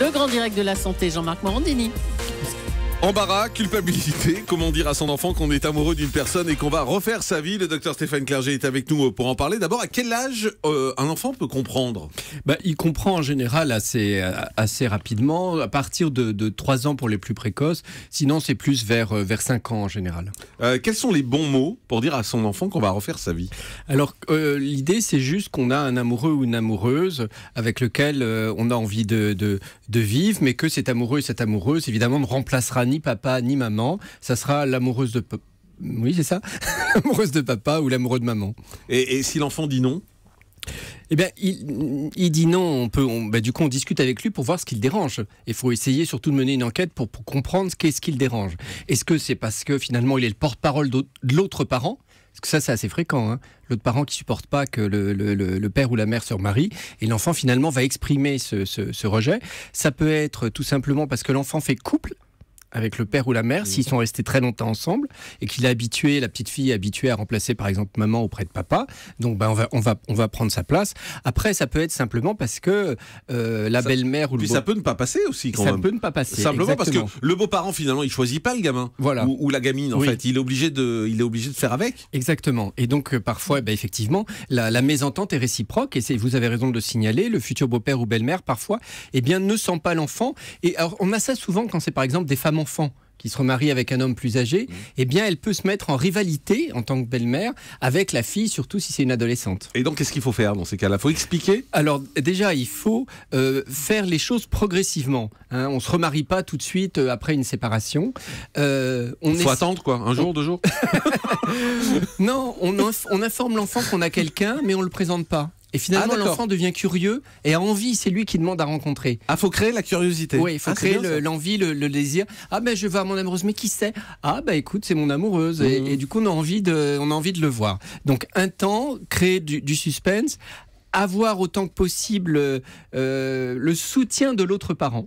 Le grand direct de la santé, Jean-Marc Morandini. Embarras, culpabilité, comment dire à son enfant qu'on est amoureux d'une personne et qu'on va refaire sa vie. Le docteur Stéphane Clerget est avec nous euh, pour en parler. D'abord, à quel âge euh, un enfant peut comprendre bah, Il comprend en général assez, euh, assez rapidement, à partir de, de 3 ans pour les plus précoces. Sinon, c'est plus vers, vers 5 ans en général. quels sont les bons mots pour dire à son enfant qu'on va refaire sa vie Alors, l'idée, c'est juste qu'on a un amoureux ou une amoureuse avec lequel on a envie de, de, de vivre, mais que cet amoureux et cette amoureuse, évidemment, ne remplacera ni papa ni maman. Ça sera l'amoureuse de oui, c'est ça, de papa ou l'amoureux de maman. Et, si l'enfant dit non eh bien, il, dit non. On peut, bah, du coup, on discute avec lui pour voir ce qu'il dérange. Il faut essayer surtout de mener une enquête pour, comprendre ce qu'est-ce qu'il dérange. Est-ce que c'est parce que finalement il est le porte-parole de l'autre parent parce que ça, c'est assez fréquent. Hein. L'autre parent qui supporte pas que le, père ou la mère se remarie, et l'enfant finalement va exprimer ce rejet. Ça peut être tout simplement parce que l'enfant fait couple avec le père ou la mère, s'ils sont restés très longtemps ensemble, et qu'il a habitué, la petite fille est habituée à remplacer par exemple maman auprès de papa, donc ben, on, va, on, va, on va prendre sa place. Après, ça peut être simplement parce que euh, la belle-mère ou le Puis beau... ça peut ne pas passer aussi quand ça même. Ça peut ne pas passer. Simplement parce que le beau-parent finalement, il choisit pas le gamin voilà. ou, la gamine en fait, il est, obligé de, il est obligé de faire avec. Exactement. Et donc euh, parfois, eh ben, effectivement, la, la, mésentente est réciproque, et c'est vous avez raison de le signaler, le futur beau-père ou belle-mère parfois, eh bien, ne sent pas l'enfant. Et alors, on a ça souvent quand c'est par exemple des femmes enfant qui se remarie avec un homme plus âgé, mmh. eh bien, elle peut se mettre en rivalité en tant que belle-mère avec la fille, surtout si c'est une adolescente. Et donc, qu'est-ce qu'il faut faire dans ces cas-là Il faut expliquer Alors, déjà, il faut euh, faire les choses progressivement. Hein. on ne se remarie pas tout de suite euh, après une séparation. Euh, on il faut attendre, quoi Un jour, deux jours Non, on, on informe l'enfant qu'on a quelqu'un, mais on ne le présente pas. Et finalement, ah, l'enfant devient curieux et a envie. C'est lui qui demande à rencontrer. Ah, faut créer la curiosité. Oui, il faut ah, créer l'envie, le, désir. Ah, ben je vais voir mon amoureuse, mais qui sait Ah, ben écoute, c'est mon amoureuse. Mhm. Et, du coup, on a, envie de, on a envie de le voir. Donc, un temps, créer du, suspense, avoir autant que possible euh, le soutien de l'autre parent.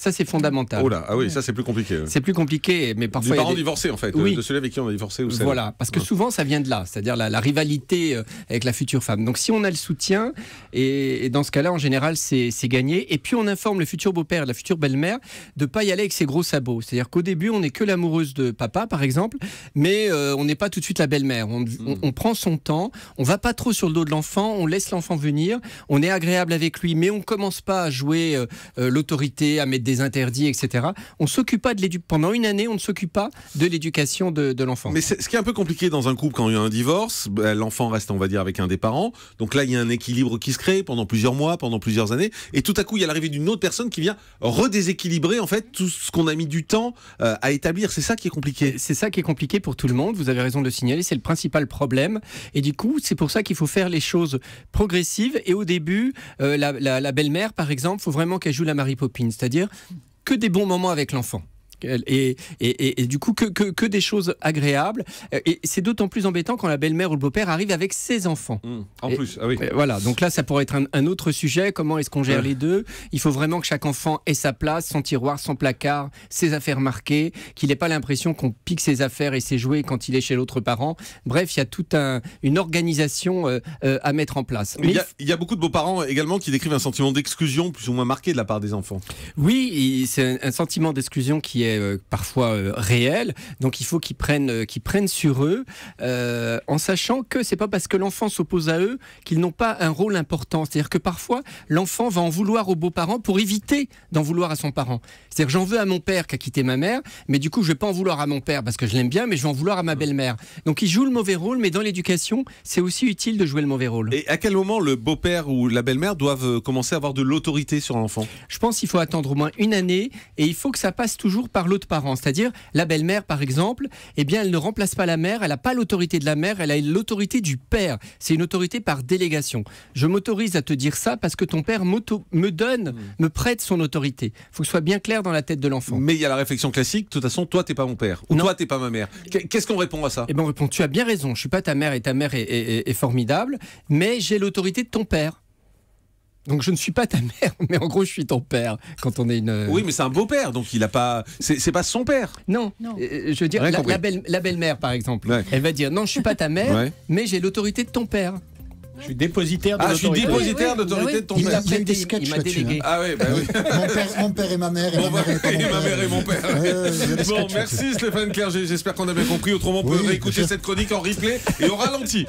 Ça, c'est fondamental. Oh là, ah oui, ça, c'est plus compliqué. C'est plus compliqué, mais parfois. Des parents divorcés, en fait, oui. de celui avec qui on a divorcé ou Voilà, parce que souvent, ça vient de là, c'est-à-dire la, rivalité euh, avec la future femme. Donc, si on a le soutien, et, dans ce cas-là, en général, c'est gagné. Et puis, on informe le futur beau-père, la future belle-mère, de pas y aller avec ses gros sabots. C'est-à-dire qu'au début, on n'est que l'amoureuse de papa, par exemple, mais euh, on n'est pas tout de suite la belle-mère. Hmm. On, prend son temps, on va pas trop sur le dos de l'enfant, on laisse l'enfant venir, on est agréable avec lui, mais on commence pas à jouer euh, l'autorité, à mettre des interdits, etc. On s'occupe pas de l'éducation. Pendant une année, on ne s'occupe pas de l'éducation de, l'enfant. Mais ce qui est un peu compliqué dans un couple quand il y a un divorce, bah, l'enfant reste, on va dire, avec un des parents. Donc là, il y a un équilibre qui se crée pendant plusieurs mois, pendant plusieurs années. Et tout à coup, il y a l'arrivée d'une autre personne qui vient redéséquilibrer, en fait, tout ce qu'on a mis du temps euh, à établir. C'est ça qui est compliqué. Euh, c'est ça qui est compliqué pour tout le monde. Vous avez raison de le signaler. C'est le principal problème. Et du coup, c'est pour ça qu'il faut faire les choses progressives. Et au début, euh, la, belle-mère, par exemple, faut vraiment qu'elle joue la marie Poppins. C'est-à-dire, que des bons moments avec l'enfant. Et, et, et, du coup, que, que, que, des choses agréables. Euh, et c'est d'autant plus embêtant quand la belle-mère ou le beau-père arrive avec ses enfants. Mmh. en plus, ah oui. Voilà, donc là, ça pourrait être un, autre sujet. Comment est-ce qu'on gère les deux Il faut vraiment que chaque enfant ait sa place, son tiroir, son placard, ses affaires marquées, qu'il n'ait pas l'impression qu'on pique ses affaires et ses jouets quand il est chez l'autre parent. Bref, il y a toute un, une organisation euh, euh, à mettre en place. Mais il y, a, beaucoup de beaux-parents également qui décrivent un sentiment d'exclusion plus ou moins marqué de la part des enfants. Oui, c'est un sentiment d'exclusion qui est euh, parfois euh, réel. Donc il faut qu'ils prennent, euh, qu'ils prennent sur eux, en sachant que c'est pas parce que l'enfant s'oppose à eux qu'ils n'ont pas un rôle important. C'est-à-dire que parfois l'enfant va en vouloir aux beaux-parents pour éviter d'en vouloir à son parent. C'est-à-dire j'en veux à mon père qui a quitté ma mère, mais du coup je vais pas en vouloir à mon père parce que je l'aime bien, mais je vais en vouloir à ma mmh. belle-mère. Donc il joue le mauvais rôle, mais dans l'éducation c'est aussi utile de jouer le mauvais rôle. Et à quel moment le beau-père ou la belle-mère doivent commencer à avoir de l'autorité sur l'enfant Je pense qu'il faut attendre au moins une année et il faut que ça passe toujours par par l'autre parent. C'est-à-dire, la belle-mère, par exemple, eh bien, elle ne remplace pas la mère, elle n'a pas l'autorité de la mère, elle a l'autorité du père. C'est une autorité par délégation. Je m'autorise à te dire ça parce que ton père me donne, mmh. me prête son autorité. Il faut que ce soit bien clair dans la tête de l'enfant. Mais il y a la réflexion classique, de toute façon, toi, t'es pas mon père, ou toi, toi, t'es pas ma mère. Qu'est-ce qu'on répond à ça Eh bien, on répond, tu as bien raison, je suis pas ta mère et ta mère est formidable, mais j'ai l'autorité de ton père. Donc je ne suis pas ta mère, mais en gros je suis ton père quand on est une. Euh, oui, mais c'est un beau père, donc il a pas. C'est pas son père. Non. non. Euh, euh, je veux dire, la, belle, mère par exemple, elle va dire non, je suis pas ta mère, mais j'ai l'autorité de ton père. Je suis dépositaire de ah, je suis dépositaire de ton père. Il, a des m'a délégué. Ah oui, bah oui. Hein. mon, père, mon père et ma mère. Et, ma, mère, et, mon père. bon, merci Stéphane Clergé. J'espère qu'on avait compris. Autrement, on peut réécouter cette chronique en replay et au ralenti.